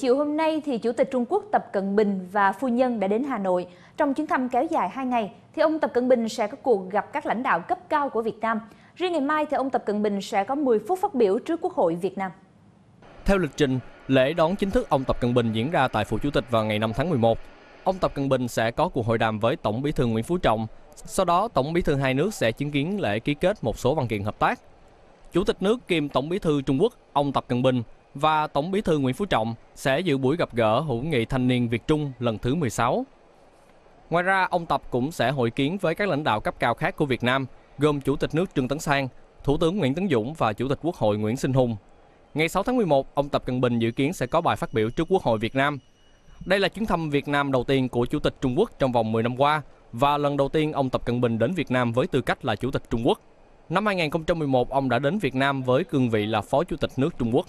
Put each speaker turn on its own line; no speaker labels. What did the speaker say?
Chiều hôm nay thì Chủ tịch Trung Quốc Tập Cận Bình và phu nhân đã đến Hà Nội. Trong chuyến thăm kéo dài 2 ngày thì ông Tập Cận Bình sẽ có cuộc gặp các lãnh đạo cấp cao của Việt Nam. Riêng ngày mai thì ông Tập Cận Bình sẽ có 10 phút phát biểu trước Quốc hội Việt Nam.
Theo lịch trình, lễ đón chính thức ông Tập Cận Bình diễn ra tại phủ Chủ tịch vào ngày 5 tháng 11. Ông Tập Cận Bình sẽ có cuộc hội đàm với Tổng Bí thư Nguyễn Phú Trọng. Sau đó, Tổng Bí thư hai nước sẽ chứng kiến lễ ký kết một số văn kiện hợp tác. Chủ tịch nước kiêm Tổng Bí thư Trung Quốc, ông Tập Cận Bình và Tổng Bí thư Nguyễn Phú Trọng sẽ dự buổi gặp gỡ hữu nghị thanh niên Việt Trung lần thứ 16. Ngoài ra, ông Tập cũng sẽ hội kiến với các lãnh đạo cấp cao khác của Việt Nam, gồm Chủ tịch nước Trương Tấn Sang, Thủ tướng Nguyễn Tấn Dũng và Chủ tịch Quốc hội Nguyễn Sinh Hùng. Ngày 6 tháng 11, ông Tập Cận Bình dự kiến sẽ có bài phát biểu trước Quốc hội Việt Nam. Đây là chuyến thăm Việt Nam đầu tiên của Chủ tịch Trung Quốc trong vòng 10 năm qua và lần đầu tiên ông Tập Cận Bình đến Việt Nam với tư cách là Chủ tịch Trung Quốc. Năm 2011, ông đã đến Việt Nam với cương vị là Phó Chủ tịch nước Trung Quốc.